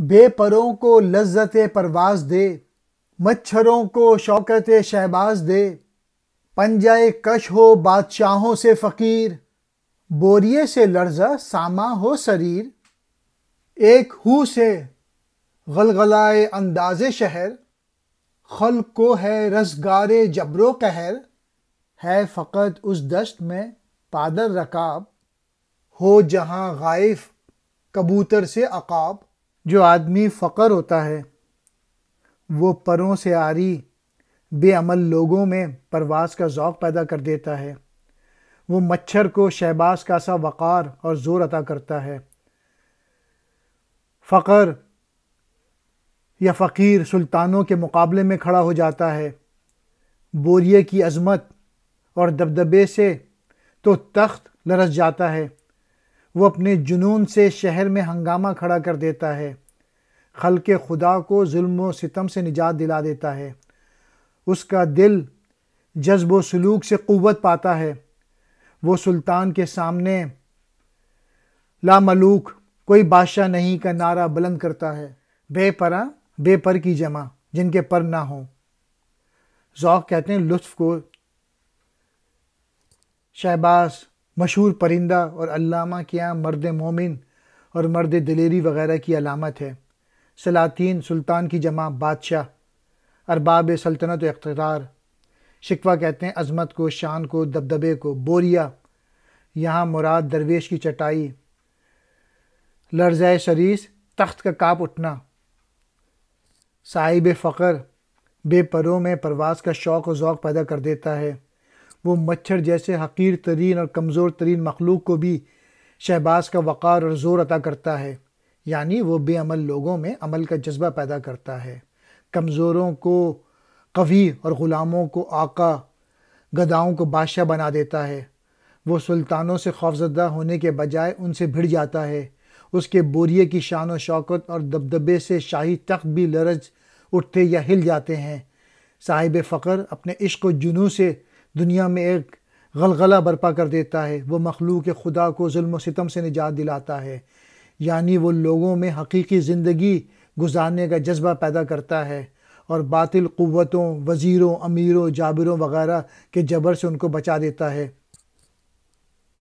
बेपरों को लज्जत परवाज दे मच्छरों को शौकत शहबाज दे पंजाए कश हो बादशाहों से फ़कीर बोरिए से लर्जा सामा हो शरीर एक हु से गलगलाए अंदाज शहर खल को है रसगारे जबरो कहर है फ़कत उस दश्त में पादर रकाब हो जहाँ गाइफ कबूतर से अकाब जो आदमी फ़कर होता है वो परों से आरी बेअमल लोगों में परवास का जौक पैदा कर देता है वो मच्छर को शहबाज का सा वक़ार और ज़ोर अता करता है फ़कर या फ़कीर सुल्तानों के मुकाबले में खड़ा हो जाता है बोरिए की अज़मत और दबदबे से तो तख्त लरस जाता है वो अपने जुनून से शहर में हंगामा खड़ा कर देता है खल के खुदा को जुल्म सितम से निजात दिला देता है उसका दिल जज्ब व सलूक से क़वत पाता है वो सुल्तान के सामने लामलूक कोई बादशाह नहीं का नारा बुलंद करता है बेपरा बेपर की जमा जिनके पर ना हो जौक कहते हैं लुत्फ को शहबाज मशहूर परिंदा और अल्लामा के यहाँ मर्द मोमिन और मर्द दिलेरी वगैरह की अलामत है सलातीन सुल्तान की जमा बादशाह अरबाब सल्तनत अख्तदार शिकवा कहते हैं अजमत को शान को दबदबे को बोरिया यहाँ मुराद दरवेश की चटाई लर्ज शरीस तख्त का काप उठना साहिब फ़कर बेपरों में परवास का शौक़ और ओक़ पैदा कर देता है वो मच्छर जैसे हकीर तरीन और कमज़ोर तरीन मखलूक को भी शहबाज का वक़ार और ज़ोर अता करता है यानी वो बेअमल लोगों में अमल का जज्बा पैदा करता है कमज़ोरों को कवि और ग़ुलामों को आका गदाओं को बादशाह बना देता है वो सुल्तानों से खौफजदा होने के बजाय उनसे भिड़ जाता है उसके बोरिए की शान और शौकत और दबदबे से शाही तख्त भी लरज उठते या हिल जाते हैं साहिब फ़कर अपने इश्क व जुनू से दुनिया में एक गलगला बर्पा कर देता है वो मखलूक खुदा को जुल्म सितम से निजात दिलाता है यानी वो लोगों में हकीकी ज़िंदगी गुजारने का जज्बा पैदा करता है और बातिल क़वतों वज़ीरों अमीरों जाबिरों वगैरह के जबर से उनको बचा देता है